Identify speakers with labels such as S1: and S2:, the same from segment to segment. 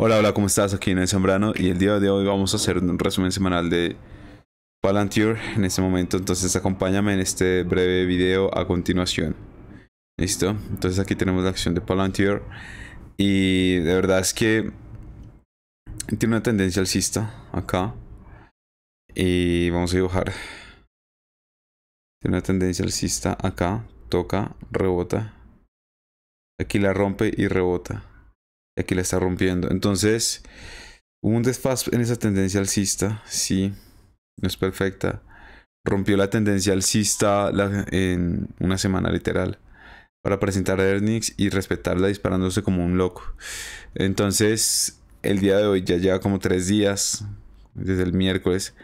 S1: Hola, hola, ¿cómo estás? Aquí en el Sembrano y el día de hoy vamos a hacer un resumen semanal de Palantir en este momento, entonces acompáñame en este breve video a continuación. ¿Listo? Entonces aquí tenemos la acción de Palantir y de verdad es que tiene una tendencia alcista acá y vamos a dibujar. Tiene una tendencia alcista acá, toca, rebota. Aquí la rompe y rebota aquí la está rompiendo. Entonces, hubo un desfaz en esa tendencia alcista. Sí, no es perfecta. Rompió la tendencia alcista en una semana literal. Para presentar a Ernix y respetarla disparándose como un loco. Entonces, el día de hoy ya lleva como tres días. Desde el miércoles.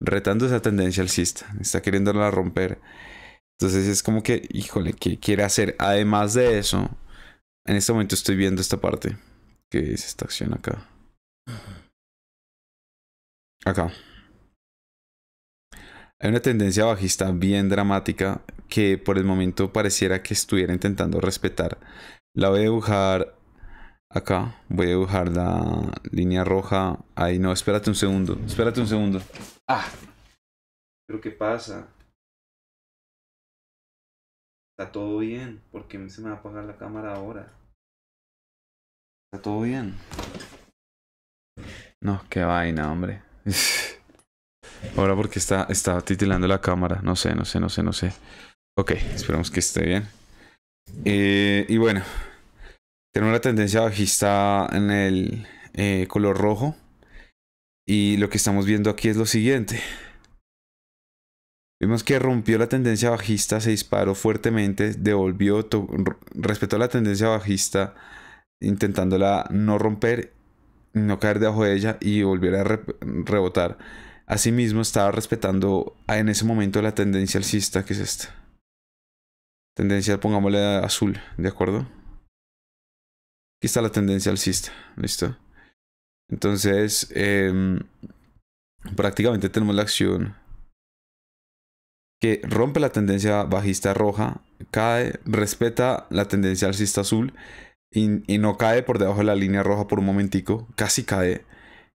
S1: Retando esa tendencia alcista. Está queriéndola romper. Entonces es como que, híjole, ¿qué quiere hacer? Además de eso, en este momento estoy viendo esta parte. ¿Qué es esta acción acá? Acá. Hay una tendencia bajista bien dramática que por el momento pareciera que estuviera intentando respetar. La voy a dibujar acá. Voy a dibujar la línea roja. Ahí no, espérate un segundo. Espérate un segundo. Ah. Pero ¿qué pasa? Está todo bien. porque se me va a apagar la cámara ahora? Está todo bien. No, qué vaina, hombre. Ahora porque está, está titilando la cámara. No sé, no sé, no sé, no sé. Ok, esperemos que esté bien. Eh, y bueno, tenemos la tendencia bajista en el eh, color rojo. Y lo que estamos viendo aquí es lo siguiente. Vimos que rompió la tendencia bajista, se disparó fuertemente, devolvió, respetó la tendencia bajista intentándola no romper, no caer debajo de ella y volver a rebotar. Asimismo, estaba respetando en ese momento la tendencia alcista, que es esta. Tendencia, pongámosle azul, ¿de acuerdo? Aquí está la tendencia alcista, ¿listo? Entonces, em, prácticamente tenemos la acción que rompe la tendencia bajista roja, cae, respeta la tendencia alcista azul y, no cae por debajo de la línea roja por un momentico, casi cae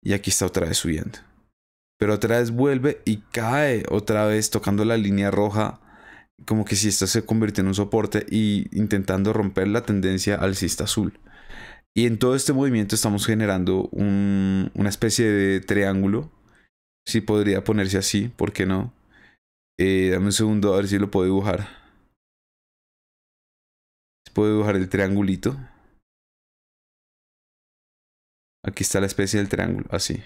S1: y aquí está otra vez subiendo. Pero otra vez vuelve y cae otra vez tocando la línea roja, como que si esta se convierte en un soporte y intentando romper la tendencia alcista azul. Y en todo este movimiento estamos generando una especie de triángulo. Si podría ponerse así, ¿por qué no? Eh, dame un segundo a ver si lo puedo dibujar. Puedo dibujar el triangulito. Aquí está la especie del triángulo, así.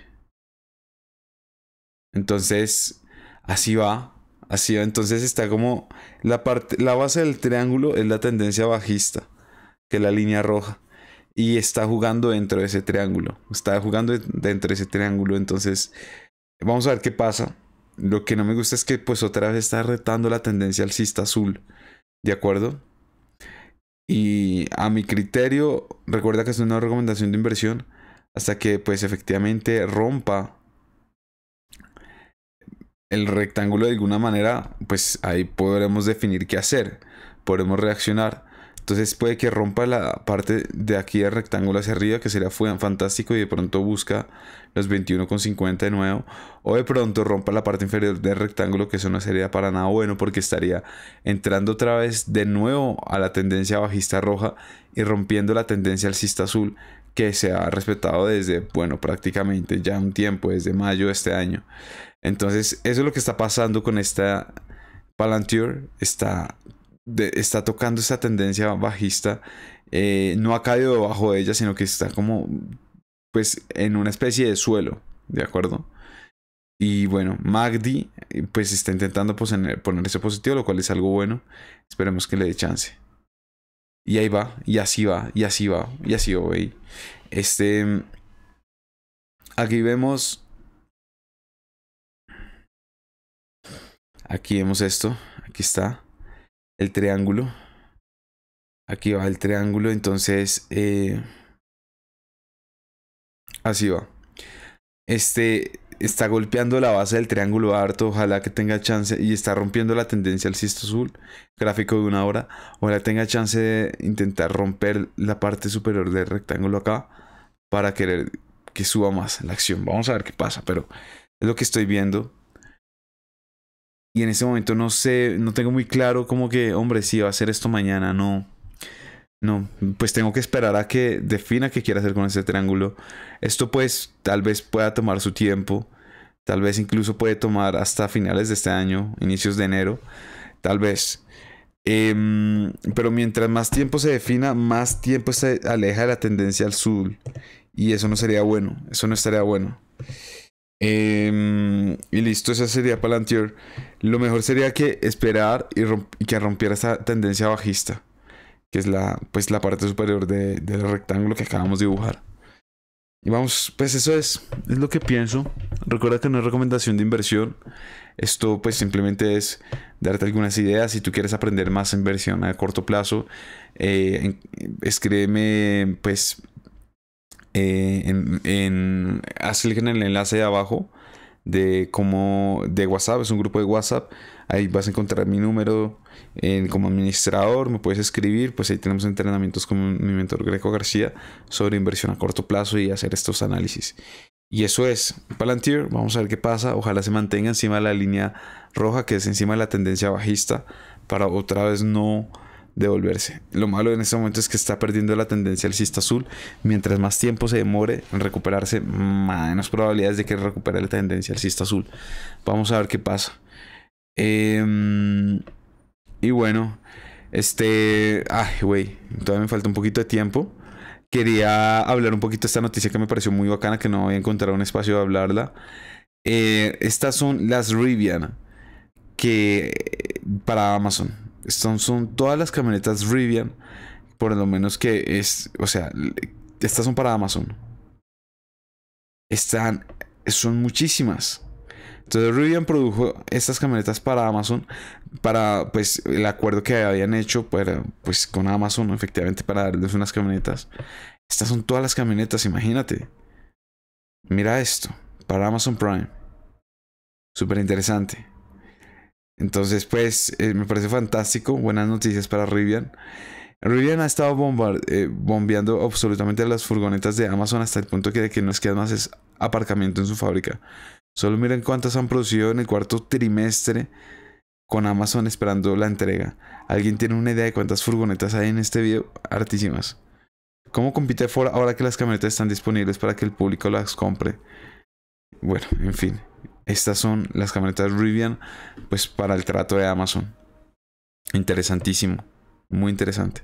S1: Entonces, así va. Así va. Entonces está como la parte, la base del triángulo es la tendencia bajista, que es la línea roja. Y está jugando dentro de ese triángulo. Está jugando dentro de ese triángulo. Entonces, vamos a ver qué pasa. Lo que no me gusta es que pues otra vez está retando la tendencia alcista azul. ¿De acuerdo? Y a mi criterio, recuerda que es una recomendación de inversión hasta que pues efectivamente rompa el rectángulo de alguna manera, pues ahí podremos definir qué hacer, podremos reaccionar. Entonces puede que rompa la parte de aquí del rectángulo hacia arriba, que sería fantástico, y de pronto busca los 21,50 de nuevo. O de pronto rompa la parte inferior del rectángulo, que eso no sería para nada bueno, porque estaría entrando otra vez de nuevo a la tendencia bajista roja y rompiendo la tendencia alcista azul, que se ha respetado desde, bueno, prácticamente ya un tiempo, desde mayo de este año. Entonces, eso es lo que está pasando con esta Palantir. Está, está tocando esa tendencia bajista. Eh, no ha caído debajo de ella, sino que está como, pues, en una especie de suelo, ¿de acuerdo? Y bueno, Magdi, eh, pues está intentando poner, ponerse positivo, lo cual es algo bueno. Esperemos que le dé chance. Y ahí va, y así va, y así va, y así va, Este. Aquí vemos. Aquí vemos esto. Aquí está. El triángulo. Aquí va el triángulo. Entonces. Eh, así va. Este está golpeando la base del triángulo harto, ojalá que tenga chance y está rompiendo la tendencia al cisto azul, gráfico de una hora, ojalá tenga chance de intentar romper la parte superior del rectángulo acá para querer que suba más la acción. Vamos a ver qué pasa, pero es lo que estoy viendo. Y en este momento no sé, no tengo muy claro como que, hombre, si va a hacer esto mañana, no. No, pues tengo que esperar a que defina qué quiere hacer con ese triángulo. Esto pues tal vez pueda tomar su tiempo. Tal vez incluso puede tomar hasta finales de este año, inicios de enero. Tal vez. Em, pero mientras más tiempo se defina, más tiempo se aleja de la tendencia al sur. Y eso no sería bueno. Eso no estaría bueno. Em, y listo, esa sería Palantir. Lo mejor sería que esperar y, que rompiera esa tendencia bajista, que es la, pues, la parte superior del rectángulo que acabamos de dibujar. Y vamos, pues eso es, es lo que pienso. Recuerda que no es recomendación de inversión. Esto pues simplemente es darte algunas ideas. Si tú quieres aprender más inversión a corto plazo, eh, escríbeme pues eh, en, haz clic en el enlace de abajo de como de WhatsApp, es un grupo de WhatsApp Ahí vas a encontrar mi número eh, como administrador, me puedes escribir, pues ahí tenemos entrenamientos con mi mentor Greco García sobre inversión a corto plazo y hacer estos análisis. Y eso es Palantir, vamos a ver qué pasa, ojalá se mantenga encima de la línea roja que es encima de la tendencia bajista para otra vez no devolverse. Lo malo en este momento es que está perdiendo la tendencia alcista azul. Mientras más tiempo se demore en recuperarse, menos probabilidades de que recupere la tendencia alcista azul. Vamos a ver qué pasa. Em, y bueno, este. Ay, güey, todavía me falta un poquito de tiempo. Quería hablar un poquito de esta noticia que me pareció muy bacana, que no había encontrado un espacio de hablarla. Eh, estas son las Rivian que eh, para Amazon. Estas son todas las camionetas Rivian, por lo menos que es, o sea, estas son para Amazon. Están, son muchísimas. Entonces Rivian produjo estas camionetas para Amazon, para pues el acuerdo que habían hecho para, pues con Amazon, efectivamente, para darles unas camionetas. Estas son todas las camionetas, imagínate. Mira esto, para Amazon Prime. Súper interesante. Entonces, pues, eh, me parece fantástico. Buenas noticias para Rivian. Rivian ha estado eh, bombeando absolutamente las furgonetas de Amazon hasta el punto que de que no es que más es aparcamiento en su fábrica. Solo miren cuántas han producido en el cuarto trimestre con Amazon esperando la entrega. ¿Alguien tiene una idea de cuántas furgonetas hay en este video? Artísimas ¿Cómo compite ahora que las camionetas están disponibles para que el público las compre? Bueno, en fin. Estas son las camionetas Rivian, pues para el trato de Amazon. Interesantísimo. Muy interesante.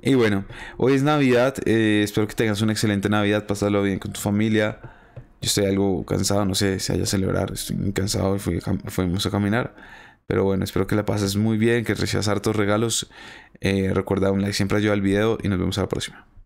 S1: Y bueno, hoy es Navidad. Eh, espero que tengas una excelente Navidad. Pásalo bien con tu familia yo estoy algo cansado, no sé si haya celebrar, estoy cansado y fuimos a caminar. Pero bueno, espero que la pases muy bien, que recibas hartos regalos. Eh, recuerda un like siempre ayuda al video y nos vemos a la próxima.